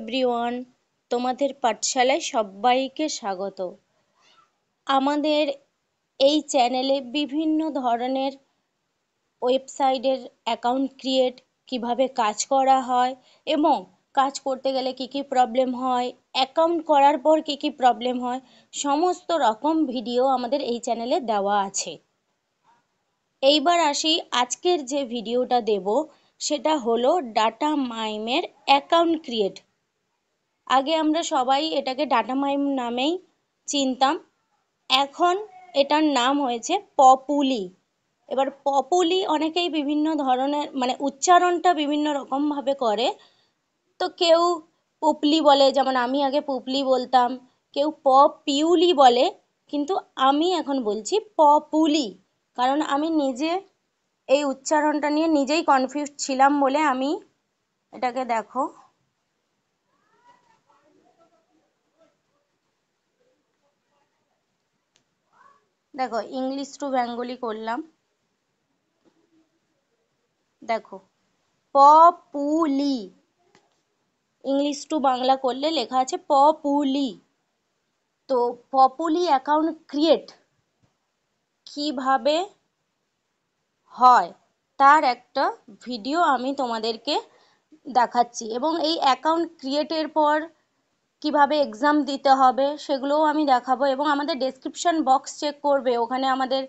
Everyone তোমাদের পাঠশালায় সবাইকে স্বাগত আমাদের এই চ্যানেলে বিভিন্ন ধরনের ওয়েবসাইটের অ্যাকাউন্ট ক্রিয়েট কিভাবে কাজ করা হয় এবং কাজ করতে গেলে কি কি প্রবলেম হয় অ্যাকাউন্ট করার পর কি কি প্রবলেম হয় সমস্ত রকম ভিডিও আমাদের এই চ্যানেলে দেওয়া আছে এইবার আসি আজকের যে ভিডিওটা দেব সেটা হলো ডাটা মাইমের অ্যাকাউন্ট ক্রিয়েট আগে আমরা সবাই এটাকে ডাটা মাইম নামেই চিনতাম এখন এটার নাম হয়েছে পপুলি এবার পপুলি অনেকেই বিভিন্ন ধরনের মানে উচ্চারণটা বিভিন্ন রকমভাবে করে তো কেউ পুপলি বলে যেমন আমি আগে পুপলি বলতাম কেউ প পিউলি বলে কিন্তু আমি এখন বলছি পপুলি কারণ আমি নিজে এই উচ্চারণটা নিয়ে নিজেই কনফিউজ ছিলাম বলে আমি এটাকে দেখো দেখো ইংলিশ টু বেঙ্গলি করলাম দেখো পপুলি ইংলিশ টু বাংলা করলে লেখা আছে পপুলি তো পপুলি অ্যাকাউন্ট ক্রিয়েট কিভাবে হয় তার একটা ভিডিও আমি তোমাদেরকে দেখাচ্ছি এবং এই অ্যাকাউন্ট ক্রিয়েটের পর কীভাবে এক্সাম দিতে হবে সেগুলোও আমি দেখাবো এবং আমাদের ডেসক্রিপশন বক্স চেক করবে ওখানে আমাদের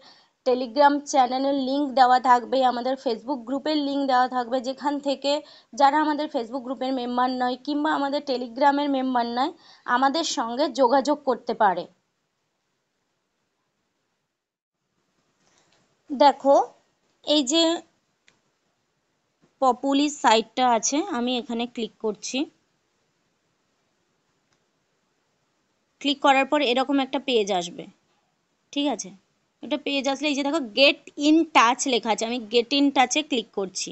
টেলিগ্রাম চ্যানেলের লিঙ্ক দেওয়া থাকবে আমাদের ফেসবুক গ্রুপের লিঙ্ক দেওয়া থাকবে যেখান থেকে যারা আমাদের ফেসবুক গ্রুপের মেম্বার নয় কিংবা আমাদের টেলিগ্রামের মেম্বার নয় আমাদের সঙ্গে যোগাযোগ করতে পারে দেখো এই যে পপুলি সাইটটা আছে আমি এখানে ক্লিক করছি ক্লিক করার পর এরকম একটা পেজ আসবে ঠিক আছে এটা পেজ আসলে এই যে দেখো গেট ইন টাচ লেখা আছে আমি গেট ইন টাচে ক্লিক করছি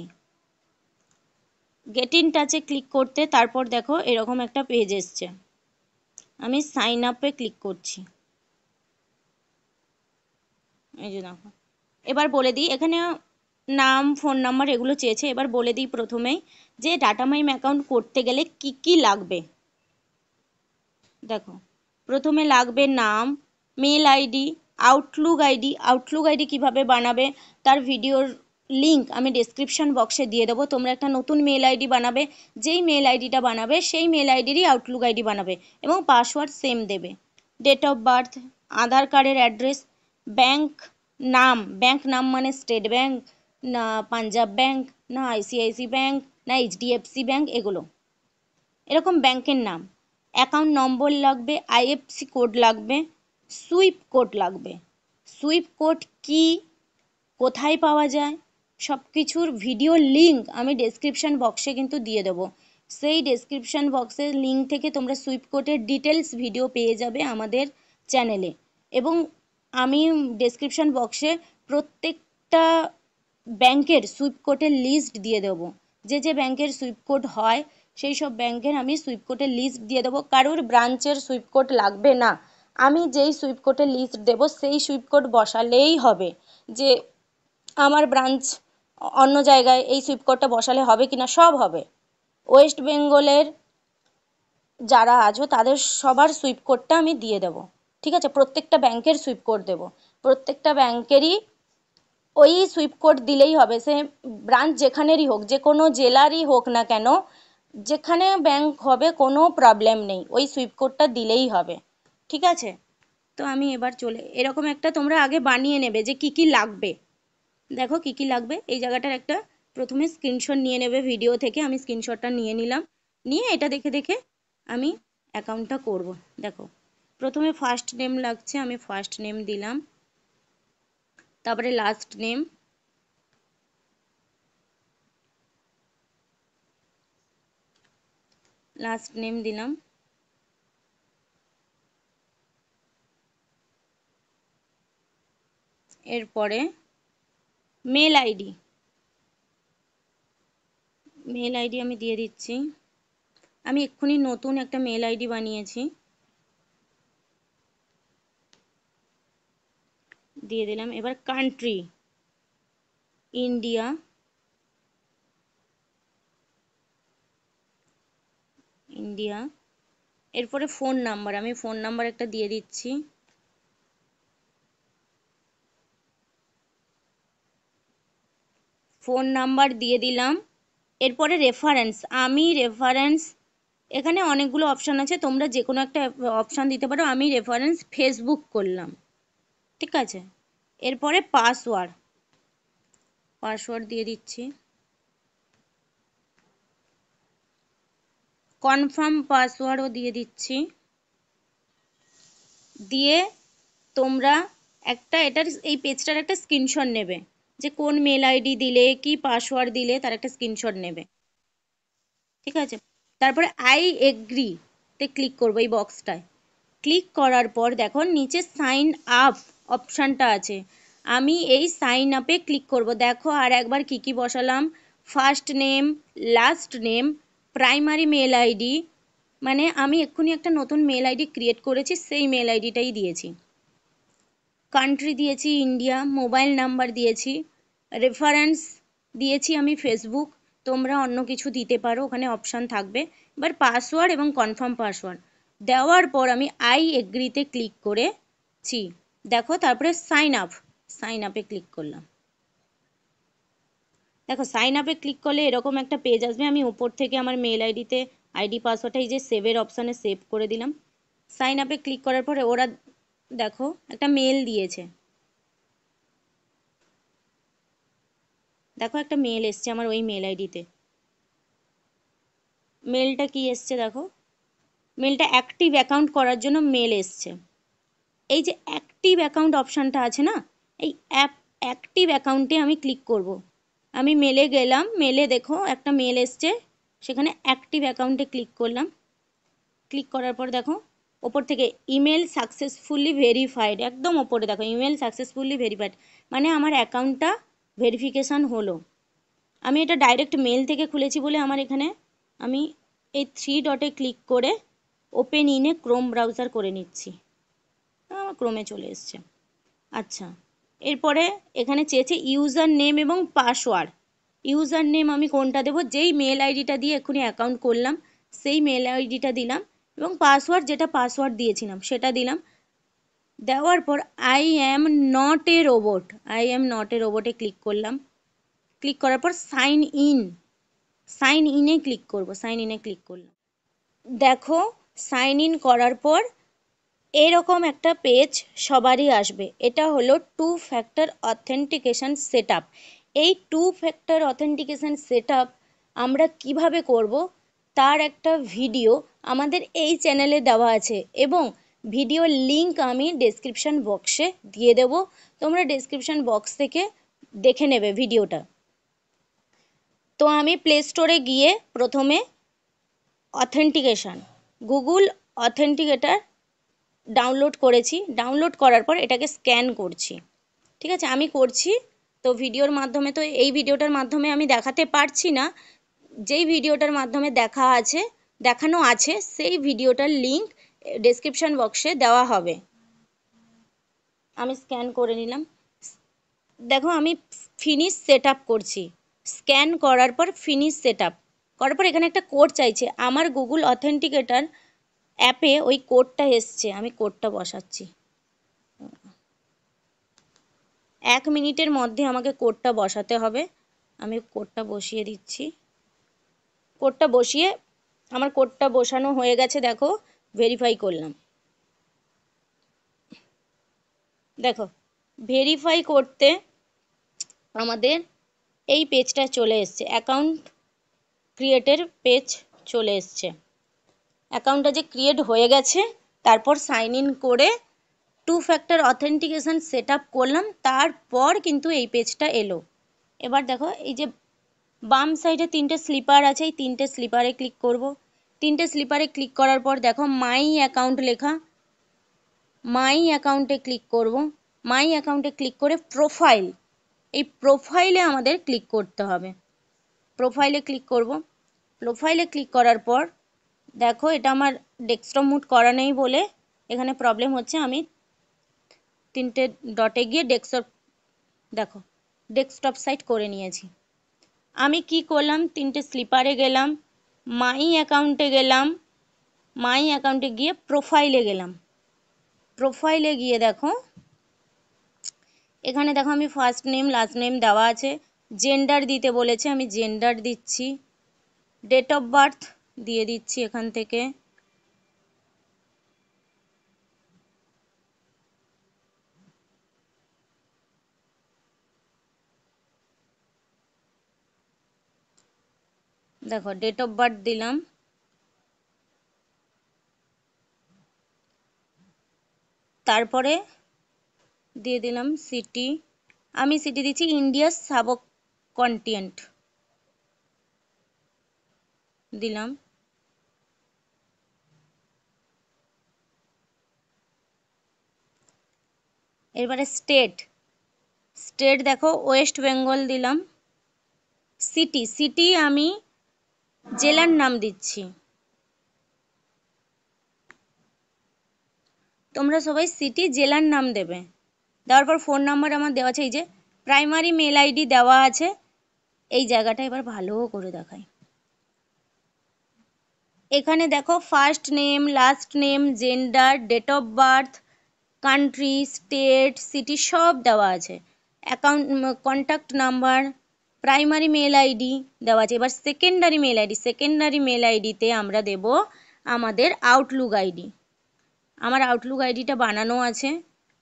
গেট ইন টাচে ক্লিক করতে তারপর দেখো এরকম একটা পেজ এসছে আমি সাইন আপে ক্লিক করছি এই যে দেখো এবার বলে দিই এখানে নাম ফোন নাম্বার এগুলো চেয়েছে এবার বলে দিই প্রথমেই যে ডাটা মাইম অ্যাকাউন্ট করতে গেলে কি কি লাগবে দেখো প্রথমে লাগবে নাম mail ID Outlook ID Outlook ID কিভাবে বানাবে তার ভিডিওর লিঙ্ক আমি ডেসক্রিপশন বক্সে দিয়ে দেবো তোমরা একটা নতুন মেল আইডি বানাবে যেই মেল আইডিটা বানাবে সেই মেল আইডিরই আউটলুক আইডি বানাবে এবং পাসওয়ার্ড সেম দেবে ডেট অফ বার্থ আধার কার্ডের অ্যাড্রেস ব্যাংক নাম ব্যাংক নাম মানে স্টেট ব্যাংক না পাঞ্জাব ব্যাংক না আইসিআইসি ব্যাংক না এইচডিএফসি ব্যাংক এগুলো এরকম ব্যাংকের নাম অ্যাকাউন্ট নম্বর লাগবে আইএফসি কোড লাগবে সুইপ কোড লাগবে সুইপ কোড কি কোথায় পাওয়া যায় সব কিছুর ভিডিও লিঙ্ক আমি ডেসক্রিপশান বক্সে কিন্তু দিয়ে দেবো সেই ডেসক্রিপশান বক্সের লিঙ্ক থেকে তোমরা সুইপ কোডের ডিটেলস ভিডিও পেয়ে যাবে আমাদের চ্যানেলে এবং আমি ডেসক্রিপশান বক্সে প্রত্যেকটা ব্যাংকের সুইপ কোডের লিস্ট দিয়ে দেবো যে যে ব্যাংকের সুইপ কোড হয় সেই সব ব্যাংকের আমি সুইপ লিস্ট দিয়ে দেবো কারোর ব্রাঞ্চের সুইপ কোড লাগবে না আমি যেই সুইপ লিস্ট দেবো সেই সুইপ বসালেই হবে যে আমার ব্রাঞ্চ অন্য জায়গায় এই সুইপ কোডটা বসালে হবে কি না সব হবে ওয়েস্ট বেঙ্গলের যারা আছো তাদের সবার সুইপ কোডটা আমি দিয়ে দেবো ঠিক আছে প্রত্যেকটা ব্যাংকের সুইপ কোড দেবো প্রত্যেকটা ব্যাংকেরই ওই সুইপ কোড দিলেই হবে সে ব্রাঞ্চ যেখানেরই হোক যে কোনো জেলারই হোক না কেন যেখানে ব্যাংক হবে কোনো প্রবলেম নেই ওই সুইপ কোডটা দিলেই হবে ঠিক আছে তো আমি এবার চলে এরকম একটা তোমরা আগে বানিয়ে নেবে যে কি কি লাগবে দেখো কি কি লাগবে এই জায়গাটার একটা প্রথমে স্ক্রিনশট নিয়ে নেবে ভিডিও থেকে আমি স্ক্রিনশটটা নিয়ে নিলাম নিয়ে এটা দেখে দেখে আমি অ্যাকাউন্টটা করব দেখো প্রথমে ফার্স্ট নেম লাগছে আমি ফার্স্ট নেম দিলাম তারপরে লাস্ট নেম লাস্ট নেম দিলাম এরপরে মেল আইডি মেল আইডি আমি দিয়ে দিচ্ছি আমি এক্ষুনি নতুন একটা মেল আইডি বানিয়েছি দিয়ে দিলাম এবার কান্ট্রি ইন্ডিয়া ইন্ডিয়া এরপরে ফোন নাম্বার আমি ফোন নাম্বার একটা দিয়ে দিচ্ছি ফোন নাম্বার দিয়ে দিলাম এরপরে রেফারেন্স আমি রেফারেন্স এখানে অনেকগুলো অপশান আছে তোমরা যে কোনো একটা অপশান দিতে পারো আমি রেফারেন্স ফেসবুক করলাম ঠিক আছে এরপরে পাসওয়ার্ড পাসওয়ার্ড দিয়ে দিচ্ছি কনফার্ম পাসওয়ার্ডও দিয়ে দিচ্ছি দিয়ে তোমরা একটা এটার এই পেজটার একটা স্ক্রিনশট নেবে যে কোন মেল আইডি দিলে কি পাসওয়ার্ড দিলে তার একটা স্ক্রিনশট নেবে ঠিক আছে তারপরে আই এগ্রিতে ক্লিক করবো এই বক্সটায় ক্লিক করার পর দেখো নিচে সাইন আপ অপশানটা আছে আমি এই সাইন আপে ক্লিক করব দেখো আর একবার কি কি বসালাম first name last name primary mail ID মানে আমি এক্ষুনি একটা নতুন মেল আইডি ক্রিয়েট করেছি সেই মেল আইডিটাই দিয়েছি কান্ট্রি দিয়েছি ইন্ডিয়া মোবাইল নাম্বার দিয়েছি রেফারেন্স দিয়েছি আমি ফেসবুক তোমরা অন্য কিছু দিতে পারো ওখানে অপশান থাকবে এবার পাসওয়ার্ড এবং কনফার্ম পাসওয়ার্ড দেওয়ার পর আমি আই এগ্রিতে ক্লিক করেছি দেখো তারপরে সাইন আপ সাইন আপে ক্লিক করলাম দেখো সাইন আপে ক্লিক করলে এরকম একটা পেজ আসবে আমি ওপর থেকে আমার মেল আইডিতে আইডি পাসওয়ার্ডটা এই যে সেভের অপশানে সেভ করে দিলাম সাইন আপে ক্লিক করার পরে ওরা দেখো একটা মেল দিয়েছে দেখো একটা মেল এসছে আমার ওই মেল আইডিতে মেলটা কি এসছে দেখো মেলটা অ্যাক্টিভ অ্যাকাউন্ট করার জন্য মেল এসছে এই যে অ্যাক্টিভ অ্যাকাউন্ট অপশানটা আছে না এই অ্যাপ অ্যাক্টিভ অ্যাকাউন্টে আমি ক্লিক করবো আমি মেলে গেলাম মেলে দেখো একটা মেল এসছে সেখানে অ্যাক্টিভ অ্যাকাউন্টে ক্লিক করলাম ক্লিক করার পর দেখো ওপর থেকে ইমেল সাকসেসফুলি ভেরিফাইড একদম ওপরে দেখো ইমেল সাকসেসফুলি ভেরিফাইড মানে আমার অ্যাকাউন্টটা ভেরিফিকেশান হলো আমি এটা ডাইরেক্ট মেল থেকে খুলেছি বলে আমার এখানে আমি এই থ্রি ডটে ক্লিক করে ওপেন ইনে ক্রোম ব্রাউজার করে নিচ্ছি আমার ক্রোমে চলে এসছে আচ্ছা এরপরে এখানে চেয়েছে ইউজার নেম এবং পাসওয়ার্ড ইউজার নেম আমি কোনটা দেবো যেই মেল আইডিটা দিয়ে এক্ষুনি অ্যাকাউন্ট করলাম সেই মেল আইডিটা দিলাম এবং পাসওয়ার্ড যেটা পাসওয়ার্ড দিয়েছিলাম সেটা দিলাম দেওয়ার পর I am not a robot I am not a রোবটে ক্লিক করলাম ক্লিক করার পর সাইন ইন সাইন ইনে ক্লিক করব সাইন ইনে ক্লিক করলাম দেখো সাইন ইন করার পর এরকম একটা পেজ সবারই আসবে এটা হলো টু ফ্যাক্টর অথেন্টিকেশান সেট এই টু ফ্যাক্টর অথেন্টিকেশান সেট আমরা কিভাবে করব তার একটা ভিডিও আমাদের এই চ্যানেলে দেওয়া আছে এবং ভিডিও লিংক আমি ডেসক্রিপশান বক্সে দিয়ে দেব তোমরা ডেসক্রিপশান বক্স থেকে দেখে নেবে ভিডিওটা তো আমি প্লে স্টোরে গিয়ে প্রথমে অথেন্টিকেশান গুগল অথেন্টিকেটার ডাউনলোড করেছি ডাউনলোড করার পর এটাকে স্ক্যান করছি ঠিক আছে আমি করছি তো ভিডিওর মাধ্যমে তো এই ভিডিওটার মাধ্যমে আমি দেখাতে পারছি না যেই ভিডিওটার মাধ্যমে দেখা আছে দেখানো আছে সেই ভিডিওটার লিঙ্ক ডেসক্রিপশান বক্সে দেওয়া হবে আমি স্ক্যান করে নিলাম দেখো আমি ফিনিশ সেট করছি স্ক্যান করার পর ফিনিশ সেট করার পর এখানে একটা কোড চাইছে আমার গুগল অথেন্টিকেটার অ্যাপে ওই কোডটা এসছে আমি কোডটা বসাচ্ছি এক মিনিটের মধ্যে আমাকে কোডটা বসাতে হবে আমি কোডটা বসিয়ে দিচ্ছি কোডটা বসিয়ে আমার কোডটা বসানো হয়ে গেছে দেখো ভেরিফাই করলাম দেখো ভেরিফাই করতে আমাদের এই পেজটা চলে এসছে অ্যাকাউন্ট ক্রিয়েটের পেজ চলে এসছে অ্যাকাউন্টটা যে ক্রিয়েট হয়ে গেছে তারপর সাইন ইন করে two factor authentication set up করলাম তারপর কিন্তু এই পেজটা এলো এবার দেখো এই যে বাম সাইডে তিনটে স্লিপার আছে এই তিনটে স্লিপারে ক্লিক করব তিনটে স্লিপারে ক্লিক করার পর দেখো মাই অ্যাকাউন্ট লেখা মাই অ্যাকাউন্টে ক্লিক করব মাই অ্যাকাউন্টে ক্লিক করে প্রোফাইল এই প্রোফাইলে আমাদের ক্লিক করতে হবে প্রোফাইলে ক্লিক করব প্রোফাইলে ক্লিক করার পর দেখো এটা আমার ডেস্কটপ মুড করা নেই বলে এখানে প্রবলেম হচ্ছে আমি তিনটে ডটে গিয়ে ডেস্কটপ দেখো ডেস্কটপ সাইট করে নিয়েছি আমি কি করলাম তিনটে স্লিপারে গেলাম মাই অ্যাকাউন্টে গেলাম মাই অ্যাকাউন্টে গিয়ে প্রোফাইলে গেলাম প্রোফাইলে গিয়ে দেখো এখানে দেখো আমি ফার্স্ট নেম লাস্ট নেম দেওয়া আছে জেন্ডার দিতে বলেছে আমি জেন্ডার দিচ্ছি ডেট অফ বার্থ দিয়ে দিচ্ছি এখান থেকে দেখো ডেট অফ বার্থ দিলাম তারপরে দিয়ে দিলাম সিটি আমি সিটি দিচ্ছি ইন্ডিয়ার সাবক কন্টিনেন্ট দিলাম এরপরে স্টেট স্টেট দেখো ওয়েস্ট বেঙ্গল দিলাম সিটি সিটি আমি জেলার নাম দিচ্ছি তোমরা সবাই সিটি জেলার নাম দেবে দেওয়ার পর ফোন নাম্বার আমার দেওয়া আছে এই যে প্রাইমারি মেল আইডি দেওয়া আছে এই জায়গাটা এবার ভালো করে দেখাই এখানে দেখো first name last name gender date of birth country state city সব দেওয়া আছে account contact number primary mail ID দেওয়া আছে এবার secondary mail ID secondary mail আইডিতে আমরা দেব আমাদের আউটলুক আইডি আমার আউটলুক আইডিটা বানানো আছে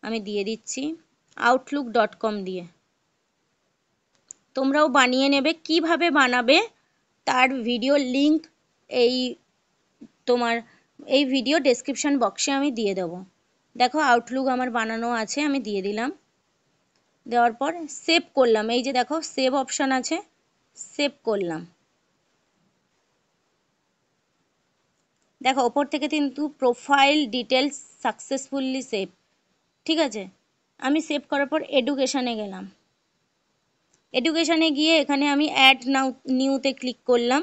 আমি দিয়ে দিচ্ছি আউটলুক ডট কম দিয়ে তোমরাও বানিয়ে নেবে কিভাবে বানাবে তার ভিডিও লিংক এই তোমার এই ভিডিও ডেসক্রিপশন বক্সে আমি দিয়ে দেবো দেখো আউটলুক আমার বানানো আছে আমি দিয়ে দিলাম দেওয়ার পর সেভ করলাম এই যে দেখো সেভ অপশান আছে সেভ করলাম দেখো ওপর থেকে কিন্তু প্রোফাইল ডিটেলস সাকসেসফুলি সেভ ঠিক আছে আমি সেভ করার পর এডুকেশানে গেলাম এডুকেশানে গিয়ে এখানে আমি অ্যাড নাউ নিউতে ক্লিক করলাম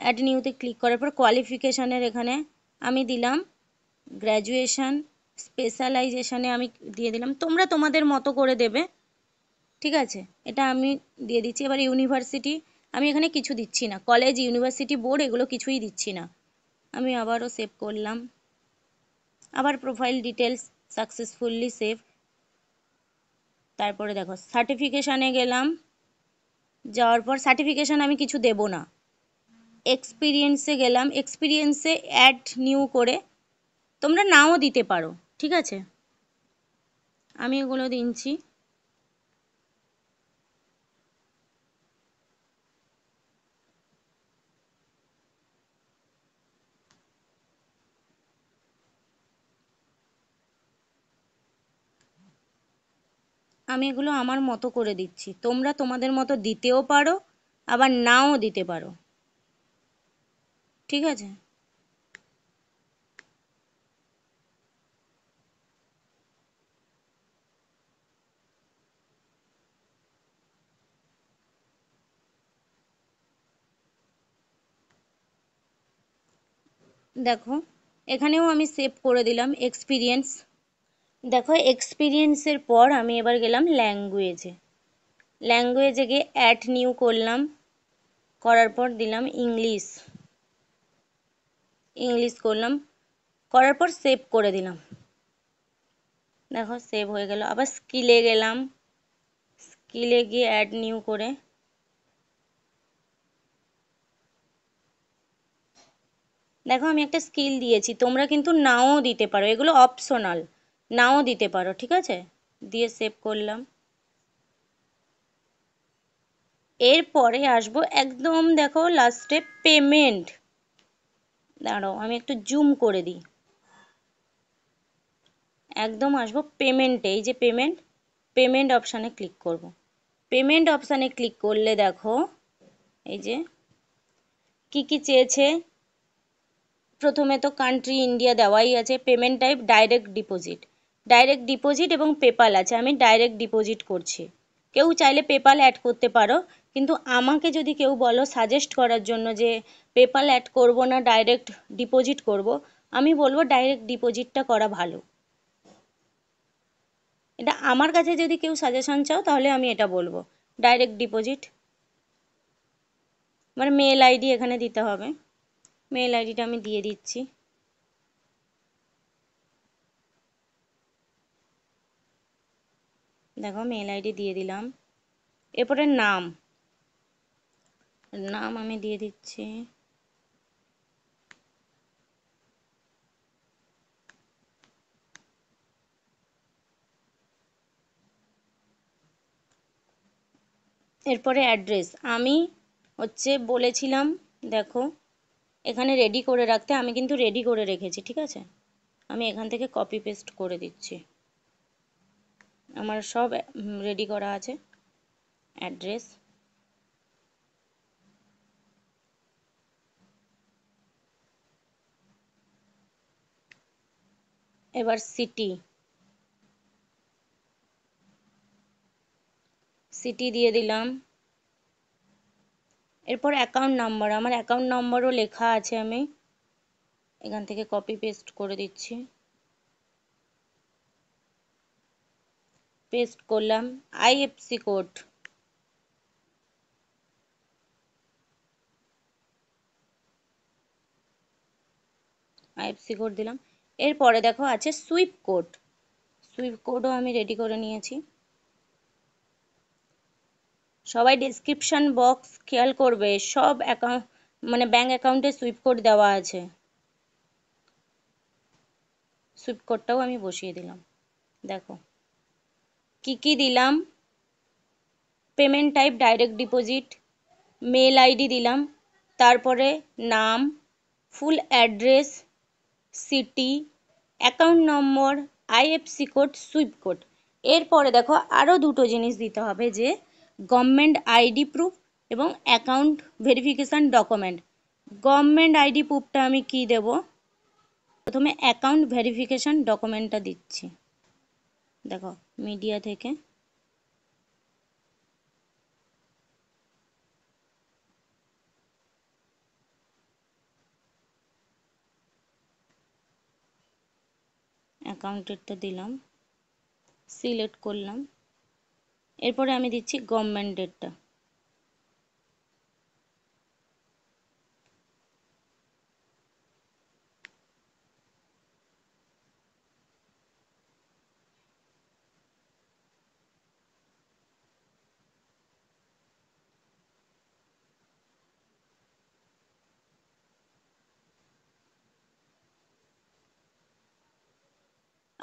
অ্যাড নিউতে ক্লিক করার পর কোয়ালিফিকেশানের এখানে আমি দিলাম গ্র্যাজুয়েশান স্পেশালাইজেশানে আমি দিয়ে দিলাম তোমরা তোমাদের মতো করে দেবে ঠিক আছে এটা আমি দিয়ে দিচ্ছি এবার ইউনিভার্সিটি আমি এখানে কিছু দিচ্ছি না কলেজ ইউনিভার্সিটি বোর্ড এগুলো কিছুই দিচ্ছি না আমি আবারও সেভ করলাম আবার প্রোফাইল ডিটেলস সাকসেসফুললি সেভ তারপরে দেখো সার্টিফিকেশানে গেলাম যাওয়ার পর সার্টিফিকেশান আমি কিছু দেব না এক্সপিরিয়েন্সে গেলাম এক্সপিরিয়েন্সে অ্যাড নিউ করে তোমরা নাও দিতে পারো ঠিক আছে আমি এগুলো দিচ্ছি আমি এগুলো আমার মতো করে দিচ্ছি তোমরা তোমাদের মতো দিতেও পারো আবার নাও দিতে পারো ঠিক আছে দেখো এখানেও আমি সেভ করে দিলাম এক্সপিরিয়েন্স দেখো এক্সপিরিয়েন্সের পর আমি এবার গেলাম ল্যাঙ্গুয়েজে ল্যাঙ্গুয়েজে গিয়ে অ্যাড নিউ করলাম করার পর দিলাম ইংলিশ ইংলিশ করলাম করার পর সেভ করে দিলাম দেখো সেভ হয়ে গেল আবার স্কিলে গেলাম স্কিলে গিয়ে অ্যাড নিউ করে দেখো আমি একটা স্কিল দিয়েছি তোমরা কিন্তু নাও দিতে পারো এগুলো অপশনাল নাও দিতে পারো ঠিক আছে দিয়ে সেভ করলাম এরপরে আসবো একদম দেখো লাস্টে পেমেন্ট দাঁড়াও আমি একটু জুম করে দিই একদম আসবো পেমেন্টে এই যে পেমেন্ট পেমেন্ট অপশানে ক্লিক করব। পেমেন্ট অপশানে ক্লিক করলে দেখো এই যে কি কি চেয়েছে প্রথমে তো কান্ট্রি ইন্ডিয়া দেওয়াই আছে payment type direct deposit direct deposit এবং পেপাল আছে আমি ডাইরেক্ট ডিপোজিট করছি কেউ চাইলে পেপাল অ্যাড করতে পারো কিন্তু আমাকে যদি কেউ বলো সাজেস্ট করার জন্য যে পেপাল অ্যাড করব না ডাইরেক্ট ডিপোজিট করব আমি বলবো ডাইরেক্ট ডিপোজিটটা করা ভালো এটা আমার কাছে যদি কেউ সাজেশন চাও তাহলে আমি এটা বলবো ডাইরেক্ট ডিপোজিট মানে মেল আইডি এখানে দিতে হবে মেল আইডিটা আমি দিয়ে দিচ্ছি দেখো মেল আইডি দিয়ে দিলাম এরপরে নাম নাম আমি দিয়ে দিচ্ছি এরপরে অ্যাড্রেস আমি হচ্ছে বলেছিলাম দেখো এখানে রেডি করে রাখতে আমি কিন্তু রেডি করে রেখেছি ঠিক আছে আমি এখান থেকে কপি পেস্ট করে দিচ্ছি আমার সব রেডি করা আছে অ্যাড্রেস এবার সিটি সিটি দিয়ে দিলাম এরপর অ্যাকাউন্ট নাম্বার আমার অ্যাকাউন্ট নাম্বারও লেখা আছে আমি এখান থেকে কপি পেস্ট করে দিচ্ছি পেস্ট করলাম আইএফসি কোড আইএফসি কোড দিলাম এরপরে দেখো আছে সুইপ কোড সুইপ কোডও আমি রেডি করে নিয়েছি সবাই ডেসক্রিপশান বক্স খেয়াল করবে সব অ্যাকাউন্ট মানে ব্যাঙ্ক অ্যাকাউন্টে সুইপ কোড দেওয়া আছে সুইপ কোডটাও আমি বসিয়ে দিলাম দেখো কি কি দিলাম payment type direct deposit mail ID দিলাম তারপরে নাম full address city account number IFSC code swift code এরপরে দেখো আরও দুটো জিনিস দিতে হবে যে গভর্নমেন্ট আইডি প্রুফ এবং account verification document government ID প্রুফটা আমি কি দেব প্রথমে অ্যাকাউন্ট ভেরিফিকেশান ডকুমেন্টটা দিচ্ছি দেখো মিডিয়া থেকে অ্যাকাউন্টেরটা দিলাম সিলেক্ট করলাম এরপরে আমি দিচ্ছি গভর্নমেন্টেরটা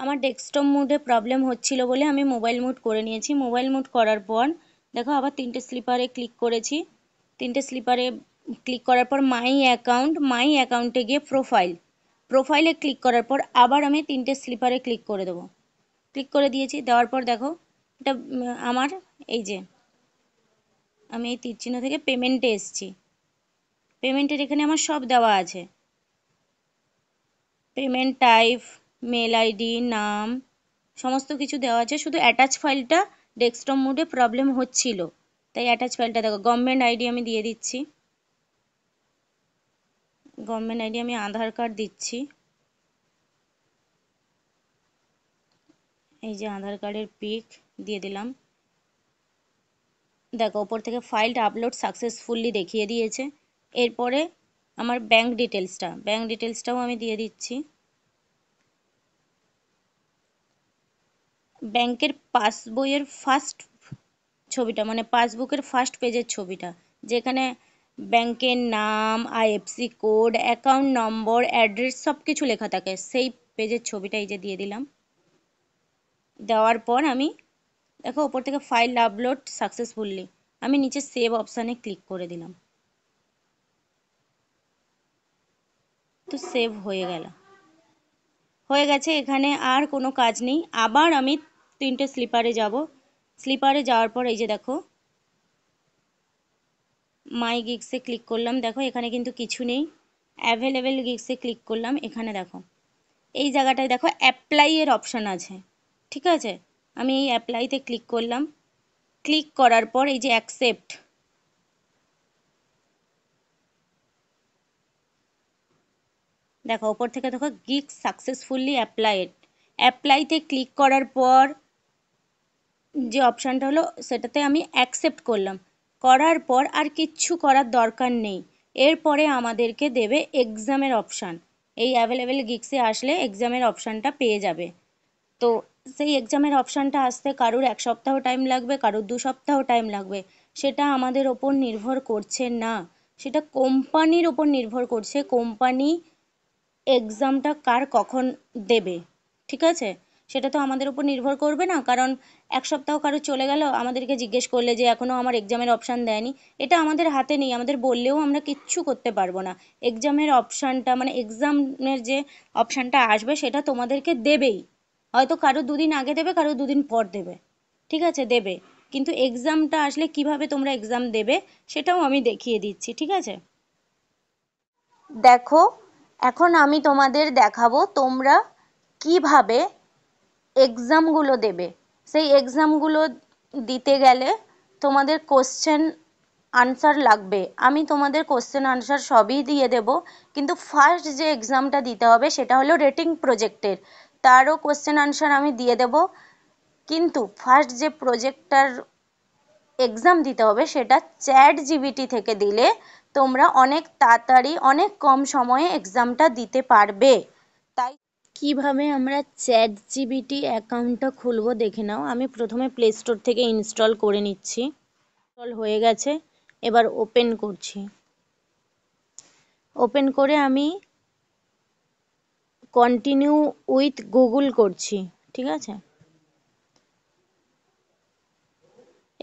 আমার ডেস্কটপ মুডে প্রবলেম হচ্ছিল বলে আমি মোবাইল মুড করে নিয়েছি মোবাইল মুড করার পর দেখো আবার তিনটে স্লিপারে ক্লিক করেছি তিনটে স্লিপারে ক্লিক করার পর মাই অ্যাকাউন্ট মাই অ্যাকাউন্টে গিয়ে প্রোফাইল প্রোফাইলে ক্লিক করার পর আবার আমি তিনটে স্লিপারে ক্লিক করে দেবো ক্লিক করে দিয়েছি দেওয়ার পর দেখো এটা আমার এই যে আমি এই তীরচিহ্ন থেকে পেমেন্টে এসছি পেমেন্টের এখানে আমার সব দেওয়া আছে পেমেন্ট টাইপ মেল আইডি নাম সমস্ত কিছু দেওয়া আছে শুধু অ্যাটাচ ফাইলটা ডেস্কটপ মোডে প্রবলেম হচ্ছিল তাই অ্যাটাচ ফাইলটা দেখো গভর্নমেন্ট আইডি আমি দিয়ে দিচ্ছি গভর্নমেন্ট আইডি আমি আধার কার্ড দিচ্ছি এই যে আধার কার্ডের পিক দিয়ে দিলাম দেখো ওপর থেকে ফাইলটা আপলোড সাকসেসফুলি দেখিয়ে দিয়েছে এরপরে আমার ব্যাঙ্ক ডিটেলসটা ব্যাঙ্ক ডিটেলসটাও আমি দিয়ে দিচ্ছি ব্যাংকের পাসবইয়ের ফার্স্ট ছবিটা মানে পাসবুকের ফার্স্ট পেজের ছবিটা যেখানে ব্যাংকের নাম IFSC code account number address সব কিছু লেখা থাকে সেই পেজের ছবিটা এই যে দিয়ে দিলাম দেওয়ার পর আমি দেখো ওপর থেকে ফাইল আপলোড সাকসেসফুললি আমি নিচে সেভ অপশানে ক্লিক করে দিলাম তো সেভ হয়ে গেল হয়ে গেছে এখানে আর কোনো কাজ নেই আবার আমি তিনটে স্লিপারে যাব স্লিপারে যাওয়ার পর এই যে দেখো মাই গিক্সে ক্লিক করলাম দেখো এখানে কিন্তু কিছু নেই অ্যাভেলেবেল গিক্সে ক্লিক করলাম এখানে দেখো এই জায়গাটায় দেখো অ্যাপ্লাইয়ের অপশান আছে ঠিক আছে আমি এই অ্যাপ্লাইতে ক্লিক করলাম ক্লিক করার পর এই যে অ্যাকসেপ্ট দেখো ওপর থেকে দেখো গিক সাকসেসফুলি অ্যাপ্লাইড অ্যাপ্লাইতে ক্লিক করার পর যে অপশানটা হলো সেটাতে আমি অ্যাকসেপ্ট করলাম করার পর আর কিচ্ছু করার দরকার নেই এরপরে আমাদেরকে দেবে এক্সামের অপশান এই অ্যাভেলেবেল গিক্সে আসলে এক্সামের অপশানটা পেয়ে যাবে তো সেই এক্সামের অপশানটা আসতে কারুর এক সপ্তাহ টাইম লাগবে কারুর দু সপ্তাহ টাইম লাগবে সেটা আমাদের ওপর নির্ভর করছে না সেটা কোম্পানির ওপর নির্ভর করছে কোম্পানি এক্সামটা কার কখন দেবে ঠিক আছে সেটা তো আমাদের উপর নির্ভর করবে না কারণ এক সপ্তাহ কারো চলে গেল আমাদেরকে জিজ্ঞেস করলে যে এখনও আমার এক্সামের অপশান দেয়নি এটা আমাদের হাতে নেই আমাদের বললেও আমরা কিচ্ছু করতে পারবো না এক্সামের অপশানটা মানে এক্সামের যে অপশানটা আসবে সেটা তোমাদেরকে দেবেই হয়তো কারো দুদিন আগে দেবে কারো দুদিন পর দেবে ঠিক আছে দেবে কিন্তু এক্সামটা আসলে কিভাবে তোমরা এক্সাম দেবে সেটাও আমি দেখিয়ে দিচ্ছি ঠিক আছে দেখো এখন আমি তোমাদের দেখাবো তোমরা কিভাবে এক্সামগুলো দেবে সেই এক্সামগুলো দিতে গেলে তোমাদের কোশ্চেন আনসার লাগবে আমি তোমাদের কোশ্চেন আনসার সবই দিয়ে দেব কিন্তু ফার্স্ট যে এক্সামটা দিতে হবে সেটা হলো রেটিং প্রজেক্টের তারও কোশ্চেন আনসার আমি দিয়ে দেব কিন্তু ফার্স্ট যে প্রজেক্টটার এক্সাম দিতে হবে সেটা চ্যাট জিবিটি থেকে দিলে তোমরা অনেক তাড়াতাড়ি অনেক কম সময়ে এক্সামটা দিতে পারবে কিভাবে আমরা চ্যাট জিবিটি অ্যাকাউন্টটা খুলবো দেখে নাও আমি প্রথমে প্লে স্টোর থেকে ইনস্টল করে নিচ্ছি ইনস্টল হয়ে গেছে এবার ওপেন করছি ওপেন করে আমি কন্টিনিউ উইথ গুগল করছি ঠিক আছে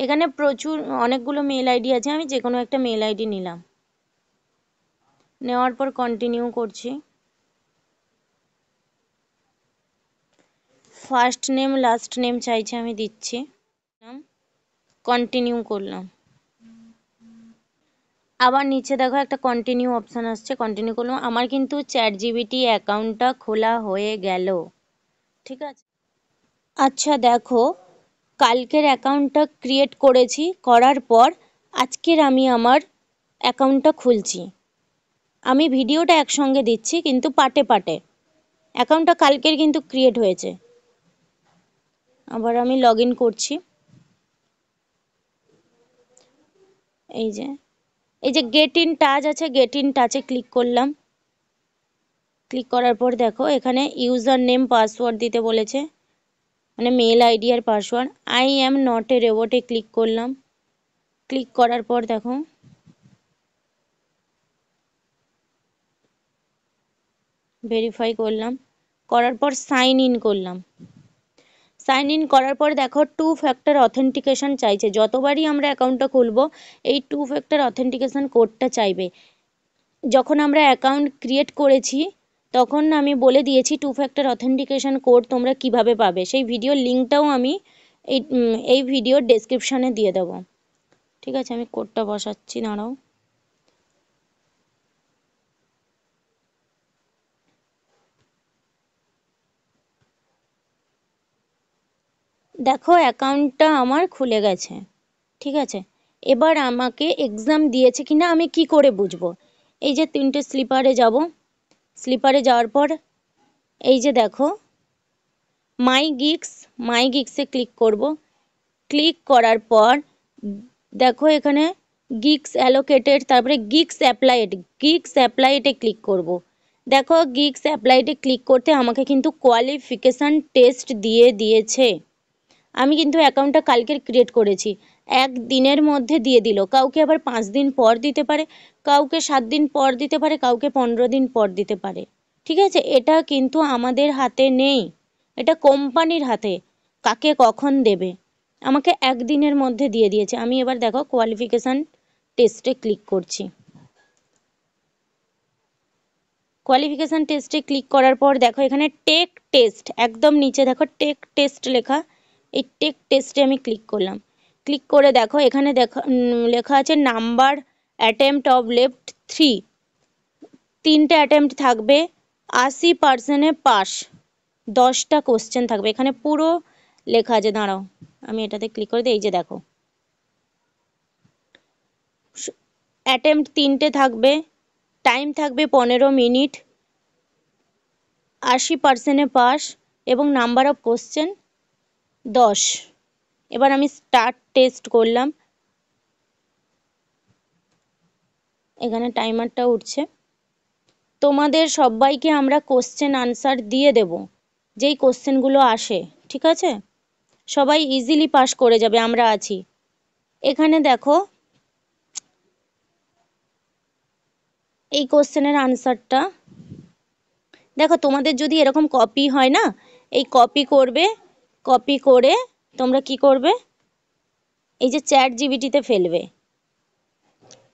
এখানে প্রচুর অনেকগুলো মেল আইডি আছে আমি যে কোনো একটা মেল আইডি নিলাম নেওয়ার পর কন্টিনিউ করছি ফার্স্ট নেম লাস্ট নেম চাইছে আমি দিচ্ছি কন্টিনিউ করলাম আবার নিচে দেখো একটা কন্টিনিউ অপশান আসছে কন্টিনিউ করলাম আমার কিন্তু চ্যাট জিবিটি অ্যাকাউন্টটা খোলা হয়ে গেল ঠিক আছে আচ্ছা দেখো কালকের অ্যাকাউন্টটা ক্রিয়েট করেছি করার পর আজকের আমি আমার অ্যাকাউন্টটা খুলছি আমি ভিডিওটা একসঙ্গে দিচ্ছি কিন্তু পাটে পাটে অ্যাকাউন্টটা কালকের কিন্তু ক্রিয়েট হয়েছে আবার আমি লগ করছি এই যে এই যে গেট ইন টাচ আছে গেট ইন টাচে ক্লিক করলাম ক্লিক করার পর দেখো এখানে ইউজার নেম পাসওয়ার্ড দিতে বলেছে মানে মেল আইডি আর password I am not a রোবটে ক্লিক করলাম ক্লিক করার পর দেখো ভেরিফাই করলাম করার পর সাইন ইন করলাম সাইন ইন করার পর দেখো টু ফ্যাক্টর অথেন্টিকেশন চাইছে যতবারই আমরা অ্যাকাউন্টটা খুলব এই টু ফ্যাক্টর অথেন্টিকেশন কোডটা চাইবে যখন আমরা অ্যাকাউন্ট ক্রিয়েট করেছি তখন আমি বলে দিয়েছি টু ফ্যাক্টর অথেন্টিকেশন কোড তোমরা কিভাবে পাবে সেই ভিডিও লিঙ্কটাও আমি এই এই ভিডিওর ডেসক্রিপশানে দিয়ে দেবো ঠিক আছে আমি কোডটা বসাচ্ছি দাঁড়াও দেখো অ্যাকাউন্টটা আমার খুলে গেছে ঠিক আছে এবার আমাকে এক্সাম দিয়েছে কিনা আমি কি করে বুঝবো এই যে তিনটে স্লিপারে যাব স্লিপারে যাওয়ার পর এই যে দেখো মাই গিক্স মাই গিক্সে ক্লিক করব ক্লিক করার পর দেখো এখানে গিক্স অ্যালোকেটেড তারপরে গিক্স অ্যাপ্লাইড গিক্স অ্যাপ্লাইডে ক্লিক করব। দেখো গিক্স অ্যাপ্লাইডে ক্লিক করতে আমাকে কিন্তু কোয়ালিফিকেশান টেস্ট দিয়ে দিয়েছে আমি কিন্তু অ্যাকাউন্টটা কালকের ক্রিয়েট করেছি এক দিনের মধ্যে দিয়ে দিল কাউকে আবার পাঁচ দিন পর দিতে পারে কাউকে সাত দিন পর দিতে পারে কাউকে পনেরো দিন পর দিতে পারে ঠিক আছে এটা কিন্তু আমাদের হাতে নেই এটা কোম্পানির হাতে কাকে কখন দেবে আমাকে একদিনের মধ্যে দিয়ে দিয়েছে আমি এবার দেখো কোয়ালিফিকেশান টেস্টে ক্লিক করছি কোয়ালিফিকেশান টেস্টে ক্লিক করার পর দেখো এখানে টেক টেস্ট একদম নিচে দেখো টেক টেস্ট লেখা এই টেক টেস্টে আমি ক্লিক করলাম ক্লিক করে দেখো এখানে দেখা লেখা আছে number attempt of left three তিনটে অ্যাটেম্পট থাকবে আশি পার্সেন্টে পাস দশটা কোশ্চেন থাকবে এখানে পুরো লেখা আছে দাঁড়াও আমি এটাতে ক্লিক করে দিই এই যে দেখো অ্যাটেম্পট তিনটে থাকবে টাইম থাকবে পনেরো মিনিট আশি পার্সেন্টে পাস এবং নাম্বার অফ কোশ্চেন দশ এবার আমি স্টার্ট টেস্ট করলাম এখানে টাইমারটা উঠছে তোমাদের সবাইকে আমরা কোশ্চেন আনসার দিয়ে দেব যেই কোশ্চেনগুলো আসে ঠিক আছে সবাই ইজিলি পাস করে যাবে আমরা আছি এখানে দেখো এই কোশ্চেনের আনসারটা দেখো তোমাদের যদি এরকম কপি হয় না এই কপি করবে কপি করে তোমরা কি করবে এই যে চ্যাট জিবিটিতে ফেলবে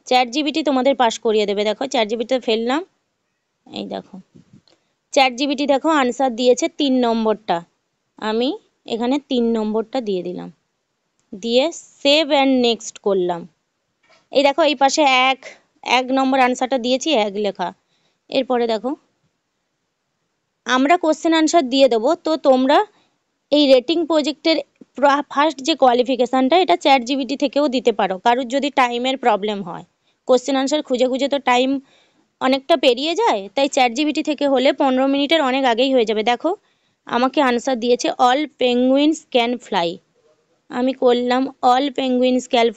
চ্যাট জিবিটি তোমাদের পাস করিয়ে দেবে দেখো চ্যাট জিবিটিতে ফেললাম এই দেখো চ্যাট জিবিটি দেখো আনসার দিয়েছে তিন নম্বরটা আমি এখানে তিন নম্বরটা দিয়ে দিলাম দিয়ে সেভ অ্যান্ড নেক্সট করলাম এই দেখো এই পাশে এক এক নম্বর আনসারটা দিয়েছি এক লেখা এরপরে দেখো আমরা কোশ্চেন আনসার দিয়ে দেবো তো তোমরা এই রেটিং প্রজেক্টের ফার্স্ট যে কোয়ালিফিকেশানটা এটা চ্যাট জিবিটি থেকেও দিতে পারো কারুর যদি টাইমের প্রবলেম হয় কোশ্চেন আনসার খুঁজে খুঁজে তো টাইম অনেকটা পেরিয়ে যায় তাই চ্যাট জিবিটি থেকে হলে পনেরো মিনিটের অনেক আগেই হয়ে যাবে দেখো আমাকে আনসার দিয়েছে অল পেঙ্গুইনস ক্যান ফ্লাই আমি করলাম all penguins can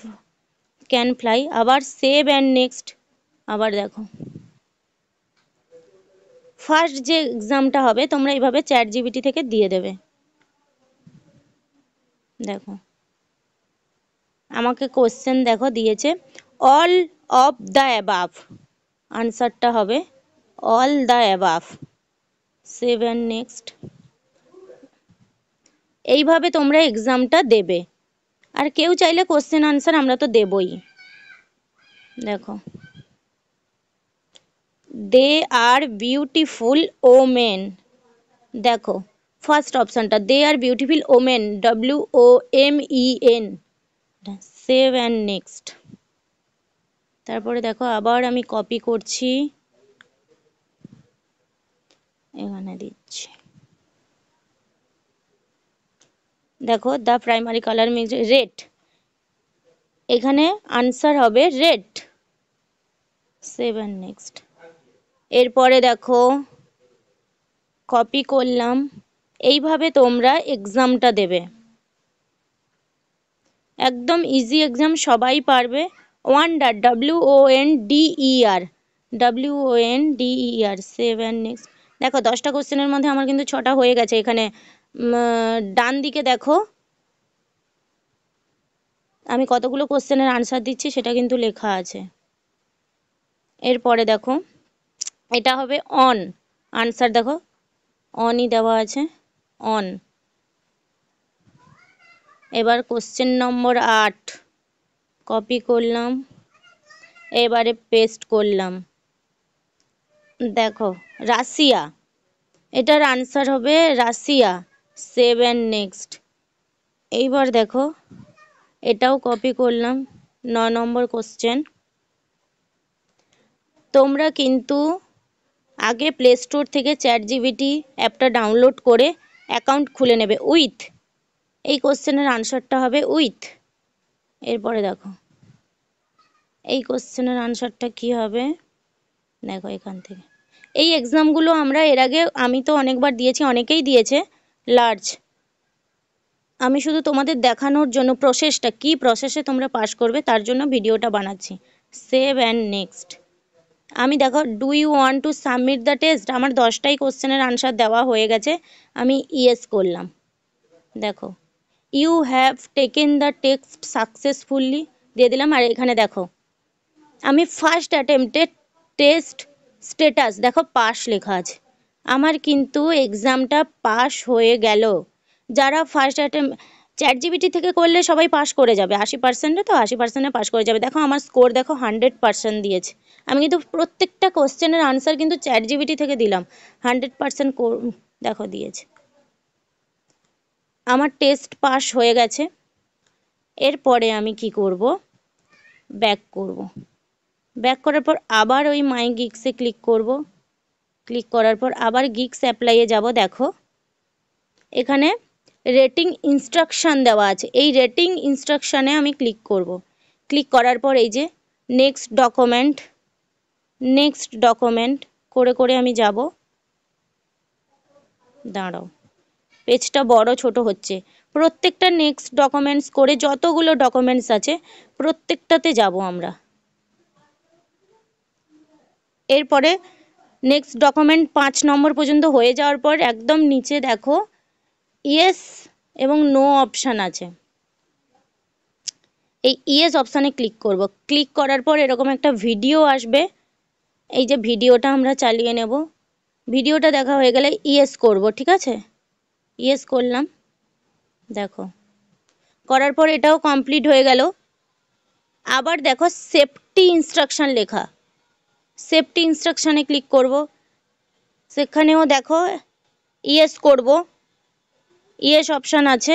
can fly আবার সেভ অ্যান্ড নেক্সট আবার দেখো ফার্স্ট যে এক্সামটা হবে তোমরা এইভাবে চ্যাট জিবিটি থেকে দিয়ে দেবে দেখো আমাকে কোশ্চেন দেখো দিয়েছে অল অফ দ্য অ্যাবাফ আনসারটা হবে all the above save and next এইভাবে তোমরা এক্সামটা দেবে আর কেউ চাইলে কোশ্চেন আনসার আমরা তো দেবই দেখো দে আর বিউটিফুল ওমেন দেখো ফার্স্ট অপশানটা they are beautiful women W O M E N save and next তারপরে দেখো আবার আমি কপি করছি এখানে দিচ্ছি দেখো the primary colour is red এখানে আনসার হবে রেড সেভেন নেক্সট এরপরে দেখো কপি করলাম এইভাবে তোমরা এক্সামটা দেবে একদম ইজি এক্সাম সবাই পারবে wonder W O N D E R W O N D E R save and next দেখো দশটা কোশ্চেনের মধ্যে আমার কিন্তু ছটা হয়ে গেছে এখানে ডান দিকে দেখো আমি কতগুলো কোশ্চেনের আনসার দিচ্ছি সেটা কিন্তু লেখা আছে এরপরে দেখো এটা হবে অন আনসার দেখো অনই দেওয়া আছে অন এবার কোশ্চেন নম্বর আট কপি করলাম এবারে পেস্ট করলাম দেখো রাশিয়া এটার আনসার হবে রাশিয়া সেভ অ্যান্ড নেক্সট এইবার দেখো এটাও কপি করলাম ন নম্বর কোশ্চেন তোমরা কিন্তু আগে প্লে স্টোর থেকে চ্যাট জিবিটি অ্যাপটা ডাউনলোড করে অ্যাকাউন্ট খুলে নেবে উইথ এই কোশ্চেনের আনসারটা হবে উইথ এরপরে দেখো এই কোশ্চেনের আনসারটা কি হবে দেখো এখান থেকে এই এক্সামগুলো আমরা এর আগে আমি তো অনেকবার দিয়েছি অনেকেই দিয়েছে লার্জ আমি শুধু তোমাদের দেখানোর জন্য প্রসেসটা কি প্রসেসে তোমরা পাশ করবে তার জন্য ভিডিওটা বানাচ্ছি সেভ অ্যান্ড নেক্সট আমি দেখো do you want to submit the test আমার দশটাই কোশ্চেনের আনসার দেওয়া হয়ে গেছে আমি ইয়েস করলাম দেখো you have taken the test successfully দিয়ে দিলাম আর এখানে দেখো আমি ফার্স্ট অ্যাটেম্পটে টেস্ট স্টেটাস দেখো পাস লেখা আছে আমার কিন্তু এক্সামটা পাস হয়ে গেল যারা ফার্স্ট অ্যাটেম্প চ্যাট জিবিটি থেকে করলে সবাই পাশ করে যাবে আশি পার্সেন্টে তো আশি পার্সেন্টে পাশ করে যাবে দেখো আমার স্কোর দেখো হান্ড্রেড পার্সেন্ট দিয়েছে আমি কিন্তু প্রত্যেকটা কোশ্চেনের আনসার কিন্তু চ্যাট জিবিটি থেকে দিলাম হান্ড্রেড পার্সেন্ট দেখো দিয়েছে আমার টেস্ট পাস হয়ে গেছে এরপরে আমি কি করব ব্যাক করব ব্যাক করার পর আবার ওই মাই গিক্সে ক্লিক করব ক্লিক করার পর আবার গিক্স অ্যাপ্লাইয়ে যাব দেখো এখানে রেটিং ইনস্ট্রাকশান দেওয়া আছে এই রেটিং ইনস্ট্রাকশানে আমি ক্লিক করব। ক্লিক করার পর এই যে নেক্সট ডকুমেন্ট নেক্সট ডকুমেন্ট করে করে আমি যাব দাঁড়াও পেজটা বড় ছোট হচ্ছে প্রত্যেকটা নেক্সট ডকুমেন্টস করে যতগুলো ডকুমেন্টস আছে প্রত্যেকটাতে যাব আমরা এরপরে নেক্সট ডকুমেন্ট পাঁচ নম্বর পর্যন্ত হয়ে যাওয়ার পর একদম নিচে দেখো ইয়েস এবং নো অপশান আছে এই ইয়েস অপশানে ক্লিক করব ক্লিক করার পর এরকম একটা ভিডিও আসবে এই যে ভিডিওটা আমরা চালিয়ে নেব ভিডিওটা দেখা হয়ে গেলে ইয়েস করব ঠিক আছে ইয়েস করলাম দেখো করার পর এটাও কমপ্লিট হয়ে গেল আবার দেখো সেফটি ইনস্ট্রাকশান লেখা সেফটি ইনস্ট্রাকশানে ক্লিক করব সেখানেও দেখো ইয়েস করব ইয়েস অপশান আছে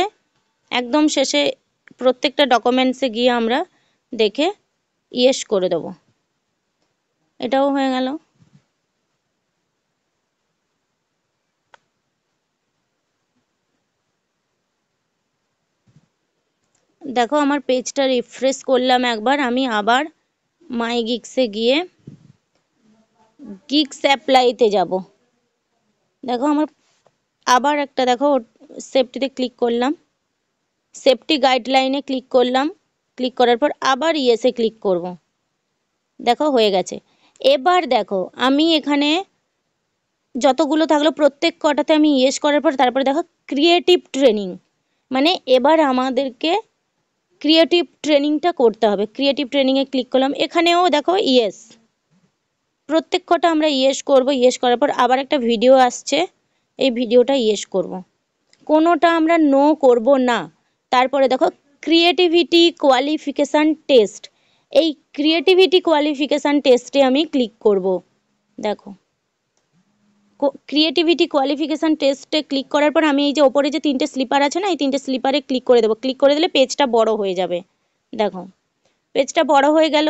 একদম শেষে প্রত্যেকটা ডকুমেন্টসে গিয়ে আমরা দেখে ইয়েস করে দেব এটাও হয়ে গেল দেখো আমার পেজটা রিফ্রেশ করলাম একবার আমি আবার মাই গিক্সে গিয়ে গিক্স অ্যাপ্লাইতে যাব দেখো আমার আবার একটা দেখো সেফটিতে ক্লিক করলাম সেফটি গাইডলাইনে ক্লিক করলাম ক্লিক করার পর আবার ইয়েসে ক্লিক করব। দেখো হয়ে গেছে এবার দেখো আমি এখানে যতগুলো থাকলো প্রত্যেক কটাতে আমি ইয়েস করার পর তারপরে দেখো ক্রিয়েটিভ ট্রেনিং মানে এবার আমাদেরকে ক্রিয়েটিভ ট্রেনিংটা করতে হবে ক্রিয়েটিভ ট্রেনিংয়ে ক্লিক করলাম এখানেও দেখো ইয়েস প্রত্যেক কটা আমরা ইয়েস করব ইয়েস করার পর আবার একটা ভিডিও আসছে এই ভিডিওটা ইয়েস করব। কোনোটা আমরা নো করব না তারপরে দেখো ক্রিয়েটিভিটি কোয়ালিফিকেশান টেস্ট এই ক্রিয়েটিভিটি কোয়ালিফিকেশান টেস্টে আমি ক্লিক করব দেখো ক্রিয়েটিভিটি কোয়ালিফিকেশান টেস্টে ক্লিক করার পর আমি এই যে ওপরে যে তিনটে স্লিপার আছে না এই তিনটে স্লিপারে ক্লিক করে দেবো ক্লিক করে দিলে পেজটা বড় হয়ে যাবে দেখো পেজটা বড় হয়ে গেল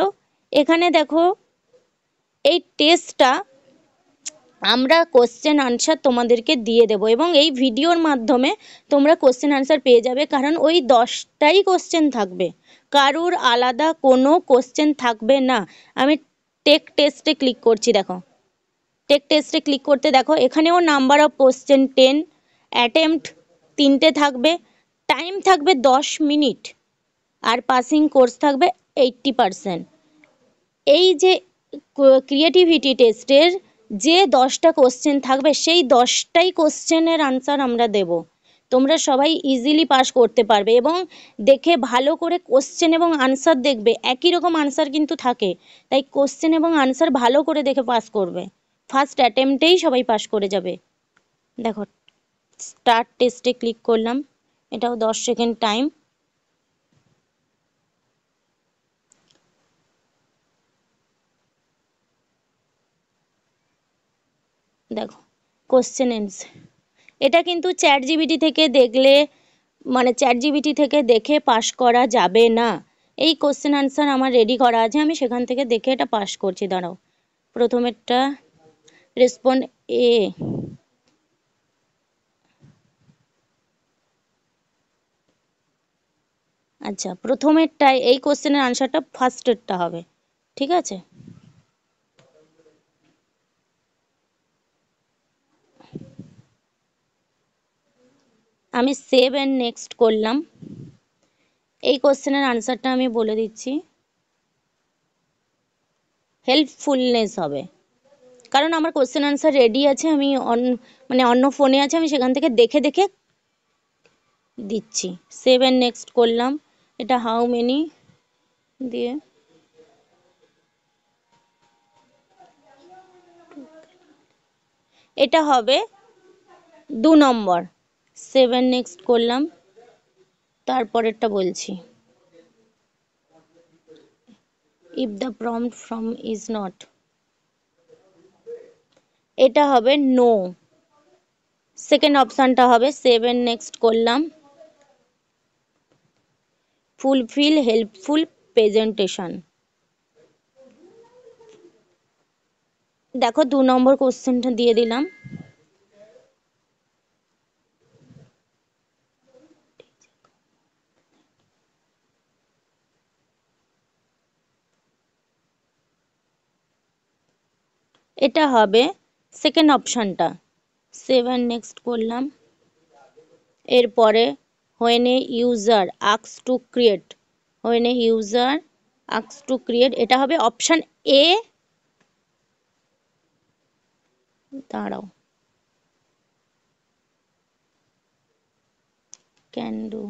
এখানে দেখো এই টেস্টটা আমরা কোশ্চেন আনসার তোমাদেরকে দিয়ে দেব এবং এই ভিডিওর মাধ্যমে তোমরা কোশ্চেন আনসার পেয়ে যাবে কারণ ওই দশটাই কোশ্চেন থাকবে কারুর আলাদা কোনো কোশ্চেন থাকবে না আমি টেক টেস্টে ক্লিক করছি দেখো টেক টেস্টে ক্লিক করতে দেখো এখানেও number of question ten attempt তিনটে থাকবে টাইম থাকবে দশ মিনিট আর পাসিং কোর্স থাকবে এইট্টি পারসেন্ট এই যে ক্রিয়েটিভিটি টেস্টের যে দশটা কোশ্চেন থাকবে সেই দশটাই কোশ্চেনের আনসার আমরা দেব তোমরা সবাই ইজিলি পাস করতে পারবে এবং দেখে ভালো করে কোশ্চেন এবং আনসার দেখবে একই রকম আনসার কিন্তু থাকে তাই কোশ্চেন এবং আনসার ভালো করে দেখে পাস করবে ফার্স্ট অ্যাটেম্পটেই সবাই পাস করে যাবে দেখো স্টার্ট টেস্টে ক্লিক করলাম এটাও দশ সেকেন্ড টাইম দেখো কোশ্চেন এনসার এটা কিন্তু চ্যাট জিবিটি থেকে দেখলে মানে চ্যাট জিবিটি থেকে দেখে পাশ করা যাবে না এই কোশ্চেন আনসার আমার রেডি করা আছে আমি সেখান থেকে দেখে এটা পাস করছি দাঁড়াও প্রথমেরটা রেসপন্ড এ আচ্ছা প্রথমেরটাই এই কোশ্চেনের আনসারটা ফার্স্টেরটা হবে ঠিক আছে আমি সেভ অ্যান্ড নেক্সট করলাম এই কোশ্চেনের আনসারটা আমি বলে দিচ্ছি হেল্পফুলনেস হবে কারণ আমার কোশ্চেন আনসার রেডি আছে আমি অন মানে অন্য ফোনে আছে আমি সেখান থেকে দেখে দেখে দিচ্ছি সেভ অ্যান্ড নেক্সট করলাম এটা হাউ মেনি দিয়ে এটা হবে দু নম্বর সেভেন নেক্সট করলাম তারপরেরটা বলছি if the prompt from is not এটা হবে নো সেকেন্ড অপশানটা হবে সেভেন নেক্সট করলাম ফুলফিল হেল্পফুল প্রেজেন্টেশন দেখো দু নম্বর কোশ্চেনটা দিয়ে দিলাম এটা হবে সেকেন্ড অপশানটা সেভেন নেক্সট করলাম এরপরে when a user asks to create when a user asks to create এটা হবে অপশান এ দাঁড়াও ক্যান ডু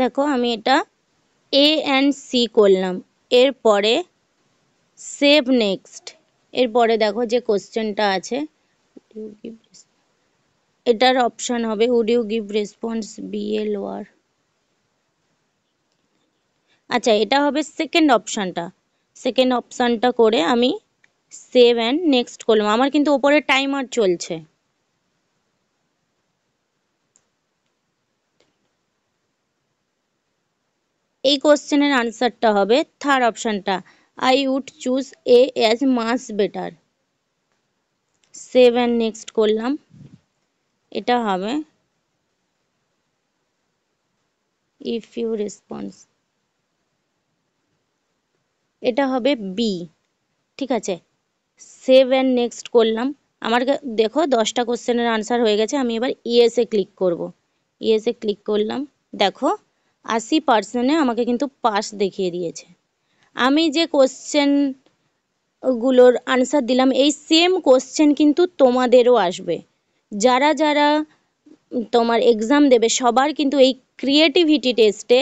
দেখো আমি এটা এ অ্যান্ড সি করলাম এরপরে সেভ নেক্সট এরপরে দেখো যে কোশ্চেনটা আছে এটার অপশান হবে উড ইউ গিভ রেসপন্স বিএল ওয়ার আচ্ছা এটা হবে সেকেন্ড অপশানটা সেকেন্ড অপশানটা করে আমি সেভ অ্যান্ড নেক্সট করলাম আমার কিন্তু ওপরে টাইমার চলছে এই কোশ্চেনের আনসারটা হবে থার্ড অপশানটা I would choose A as much better save and next করলাম এটা হবে ইফ ইউ রেসপন্স এটা হবে বি ঠিক আছে সেভ অ্যান্ড নেক্সট করলাম আমার দেখো দশটা কোশ্চেনের আনসার হয়ে গেছে আমি এবার ইএসএ ক্লিক করব ইএসএ ক্লিক করলাম দেখো আশি পার্সেন্টে আমাকে কিন্তু পাস দেখিয়ে দিয়েছে আমি যে কোশ্চেনগুলোর আনসার দিলাম এই সেম কোশ্চেন কিন্তু তোমাদেরও আসবে যারা যারা তোমার এক্সাম দেবে সবার কিন্তু এই ক্রিয়েটিভিটি টেস্টে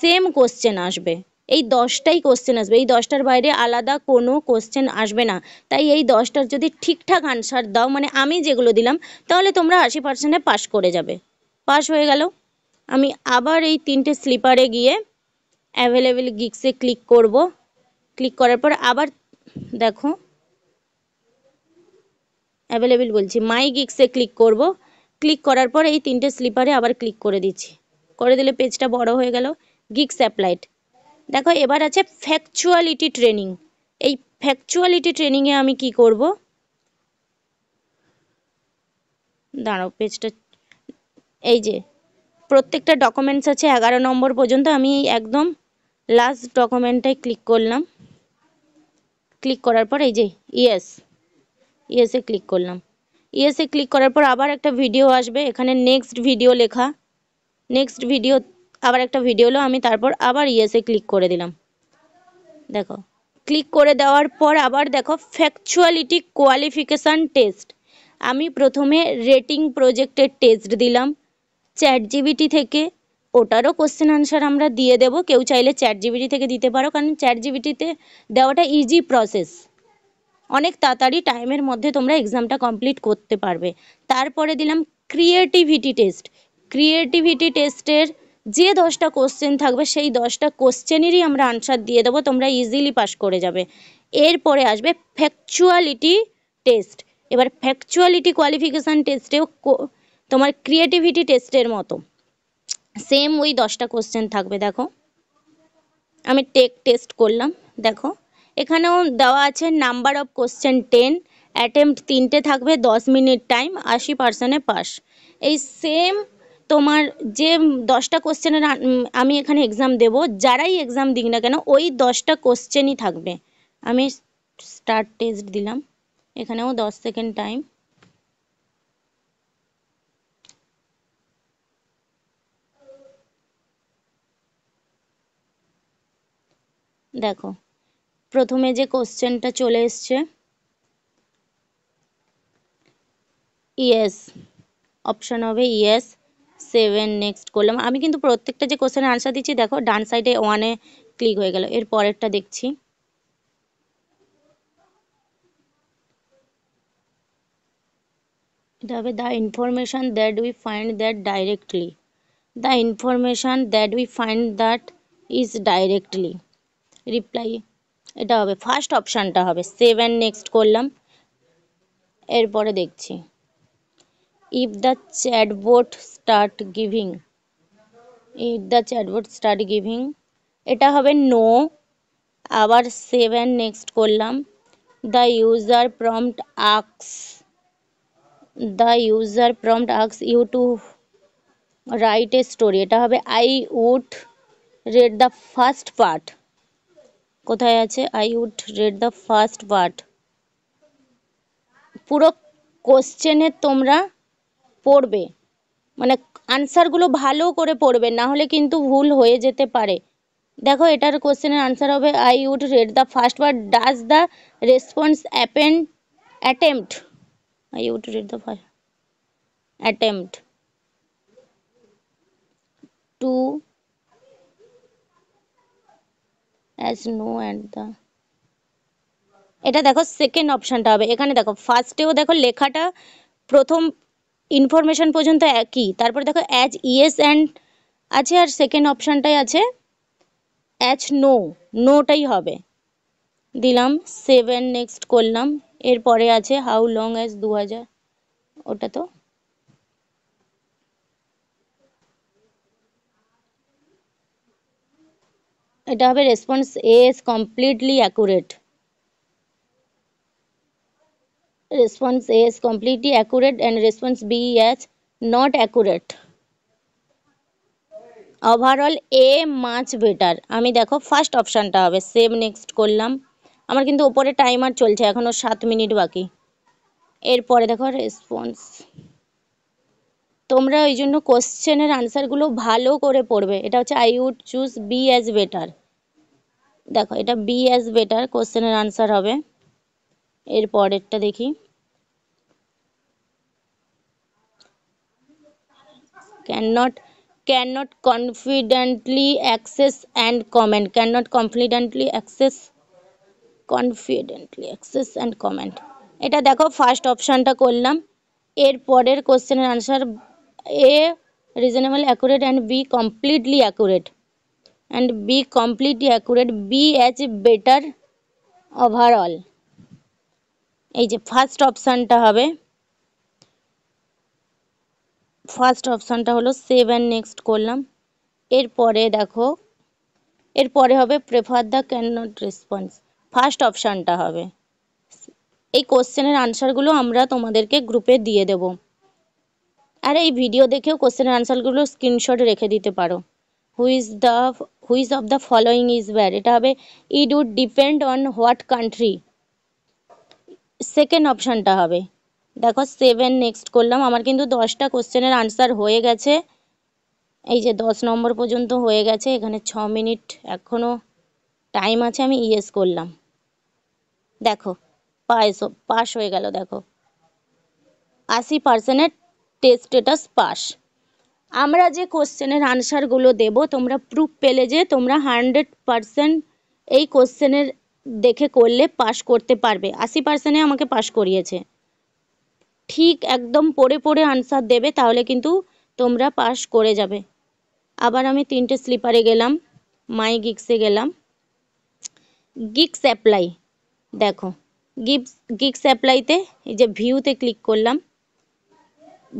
সেম কোশ্চেন আসবে এই দশটাই কোশ্চেন আসবে এই দশটার বাইরে আলাদা কোনো কোশ্চেন আসবে না তাই এই দশটার যদি ঠিকঠাক আনসার দাও মানে আমি যেগুলো দিলাম তাহলে তোমরা আশি পার্সেন্টে পাস করে যাবে পাস হয়ে গেলো আমি আবার এই তিনটে স্লিপারে গিয়ে অ্যাভেলেবেল গিক্সে ক্লিক করব ক্লিক করার পর আবার দেখো অ্যাভেলেবেল বলছি মাই গিক্সে ক্লিক করব ক্লিক করার পর এই তিনটে স্লিপারে আবার ক্লিক করে দিচ্ছি করে দিলে পেজটা বড় হয়ে গেল গিক্স অ্যাপ্লাইড দেখো এবার আছে ফ্যাকচুয়ালিটি ট্রেনিং এই ফ্যাকচুয়ালিটি ট্রেনিংয়ে আমি কি করব দাঁড়াও পেজটা এই যে প্রত্যেকটা ডকুমেন্টস আছে এগারো নম্বর পর্যন্ত আমি একদম লাস্ট ডকুমেন্টটাই ক্লিক করলাম ক্লিক করার পর এই যে ইয়েস ইয়েসে ক্লিক করলাম ইয়েসে ক্লিক করার পর আবার একটা ভিডিও আসবে এখানে নেক্সট ভিডিও লেখা নেক্সট ভিডিও আবার একটা ভিডিও হলো আমি তারপর আবার ইয়েসে ক্লিক করে দিলাম দেখো ক্লিক করে দেওয়ার পর আবার দেখো ফ্যাকচুয়ালিটি কোয়ালিফিকেশান টেস্ট আমি প্রথমে রেটিং প্রজেক্টের টেস্ট দিলাম চ্যাট জিবিটি থেকে ওটারও কোশ্চেন আনসার আমরা দিয়ে দেব কেউ চাইলে চ্যাট জিবিটি থেকে দিতে পারো কারণ চ্যাট জিবিটিতে দেওয়াটা ইজি প্রসেস অনেক তাড়াতাড়ি টাইমের মধ্যে তোমরা এক্সামটা কমপ্লিট করতে পারবে তারপরে দিলাম ক্রিয়েটিভিটি টেস্ট ক্রিয়েটিভিটি টেস্টের যে দশটা কোশ্চেন থাকবে সেই দশটা কোশ্চেনেরই আমরা আনসার দিয়ে দেবো তোমরা ইজিলি পাস করে যাবে এরপরে আসবে ফ্যাকচুয়ালিটি টেস্ট এবার ফ্যাকচুয়ালিটি কোয়ালিফিকেশান টেস্টেও তোমার ক্রিয়েটিভিটি টেস্টের মতো সেম ওই দশটা কোশ্চেন থাকবে দেখো আমি টেক টেস্ট করলাম দেখো এখানেও দেওয়া আছে number of question ten attempt তিনটে থাকবে দশ মিনিট টাইম আশি পার্সেন্টে পাস এই সেম তোমার যে দশটা কোশ্চেনের আমি এখানে এক্সাম দেব যারাই এক্সাম দিক না কেন ওই দশটা কোশ্চেনই থাকবে আমি স্টার্ট টেস্ট দিলাম এখানেও দশ সেকেন্ড টাইম দেখো প্রথমে যে কোশ্চেনটা চলে এসছে ইয়েস অপশান হবে ইয়েস সেভেন নেক্সট করলাম আমি কিন্তু প্রত্যেকটা যে কোশ্চেনের আনসার দিচ্ছি দেখো ডান সাইডে ওয়ানে ক্লিক হয়ে গেল এর পরেরটা দেখছি এটা হবে the information that we find that directly the information that we find that is directly reply এটা হবে ফার্স্ট অপশানটা হবে সেভেন নেক্সট করলাম এরপরে দেখছি if the chatbot start giving if the chatbot start giving এটা হবে নো আবার সেভেন নেক্সট করলাম the user prompt asks the user prompt asks you to write a story এটা হবে I would read the first part কোথায় আছে I would read the first part পুরো কোশ্চেনে তোমরা পড়বে মানে আনসারগুলো ভালো করে পড়বে না হলে কিন্তু ভুল হয়ে যেতে পারে দেখো এটার কোশ্চেনের আনসার হবে I would read the first part does the response happen attempt I would read the first attempt to as no at the এটা দেখো সেকেন্ড অপশানটা হবে এখানে দেখো ফার্স্টেও দেখো লেখাটা প্রথম ইনফরমেশন পর্যন্ত একই তারপরে দেখো অ্যাজ ইয়েস অ্যান্ড আছে আর সেকেন্ড অপশানটাই আছে অ্যাজ নো নোটাই হবে দিলাম সেভেন নেক্সট করলাম এরপরে আছে হাউ লং অ্যাজ দু হাজার ওটা তো এটা হবে response A is completely accurate response A is completely accurate and response B is not accurate overall A much better আমি দেখো ফার্স্ট অপশানটা হবে সেভ নেক্সট করলাম আমার কিন্তু ওপরে টাইমার চলছে এখনও সাত মিনিট বাকি এরপরে দেখো রেসপন্স তোমরা ওই জন্য কোশ্চেনের আনসারগুলো ভালো করে পড়বে এটা হচ্ছে I would choose B as better দেখো এটা বি অ্যাজ বেটার কোশ্চেনের আনসার হবে এর পরেরটা দেখি not confidently access and comment can not confidently access confidently access and comment এটা দেখো ফার্স্ট অপশানটা করলাম এর পরের কোশ্চেনের answer A reasonable accurate and B completely accurate and B completely accurate B as better overall এই যে ফার্স্ট অপশানটা হবে ফার্স্ট অপশানটা হলো সেভ অ্যান্ড নেক্সট করলাম এরপরে দেখো এরপরে হবে prefer the can not response first অপশানটা হবে এই কোশ্চেনের আনসারগুলো আমরা তোমাদেরকে গ্রুপে দিয়ে দেবো আর এই ভিডিও দেখেও কোশ্চেন আনসারগুলো স্ক্রিনশট রেখে দিতে পারো which the which of the following is bar এটা হবে it would depend on what country second অপশানটা হবে দেখো সেভেন নেক্সট করলাম আমার কিন্তু দশটা কোশ্চেনের আনসার হয়ে গেছে এই যে দশ নম্বর পর্যন্ত হয়ে গেছে এখানে ছ মিনিট এখনও টাইম আছে আমি ইয়েস করলাম দেখো পায়েস পাস হয়ে গেল দেখো আশি পার্সেন্টের টেস্ট স্টেটাস পাস আমরা যে কোশ্চেনের আনসারগুলো দেব তোমরা প্রুফ পেলে যে তোমরা হান্ড্রেড পারসেন্ট এই কোশ্চেনের দেখে করলে পাস করতে পারবে আশি পার্সেন্টে আমাকে পাস করিয়েছে ঠিক একদম পড়ে পড়ে আনসার দেবে তাহলে কিন্তু তোমরা পাস করে যাবে আবার আমি তিনটে স্লিপারে গেলাম মাই গিক্সে গেলাম গিক্স অ্যাপ্লাই দেখো গিপস গিক্স অ্যাপ্লাইতে এই যে ভিউতে ক্লিক করলাম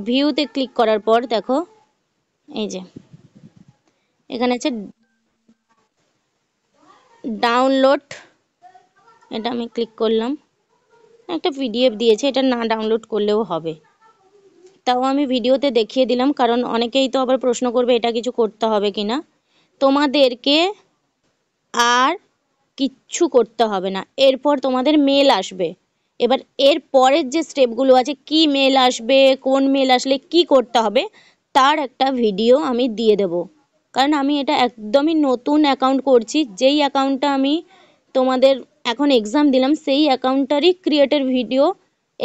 ভিউতে ক্লিক করার পর দেখো এই যে এখানে আছে ডাউনলোড এটা আমি ক্লিক করলাম একটা পিডিএফ দিয়েছে এটা না ডাউনলোড করলেও হবে তাও আমি ভিডিওতে দেখিয়ে দিলাম কারণ অনেকেই তো আবার প্রশ্ন করবে এটা কিছু করতে হবে কি না তোমাদেরকে আর কিচ্ছু করতে হবে না এরপর তোমাদের মেল আসবে এবার এর পরের যে স্টেপগুলো আছে কি মেল আসবে কোন মেল আসলে কি করতে হবে তার একটা ভিডিও আমি দিয়ে দেব কারণ আমি এটা একদমই নতুন অ্যাকাউন্ট করছি যেই অ্যাকাউন্টটা আমি তোমাদের এখন এক্সাম দিলাম সেই অ্যাকাউন্টটারই ক্রিয়েটের ভিডিও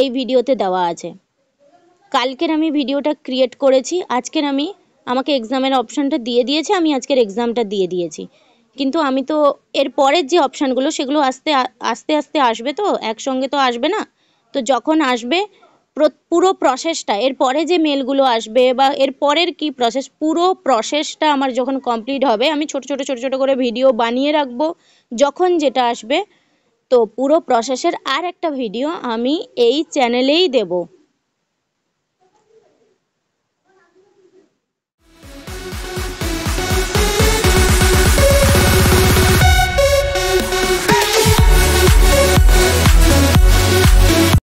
এই ভিডিওতে দেওয়া আছে কালকের আমি ভিডিওটা ক্রিয়েট করেছি আজকের আমি আমাকে এক্সামের অপশানটা দিয়ে দিয়েছে আমি আজকের এক্সামটা দিয়ে দিয়েছি কিন্তু আমি তো এর পরের যে অপশানগুলো সেগুলো আস্তে আস্তে আস্তে আসবে তো একসঙ্গে তো আসবে না তো যখন আসবে পুরো প্রসেসটা এর পরে যে মেলগুলো আসবে বা এর পরের কি প্রসেস পুরো প্রসেসটা আমার যখন কমপ্লিট হবে আমি ছোট ছোট ছোট ছোট করে ভিডিও বানিয়ে রাখব যখন যেটা আসবে তো পুরো প্রসেসের আর একটা ভিডিও আমি এই চ্যানেলেই দেবো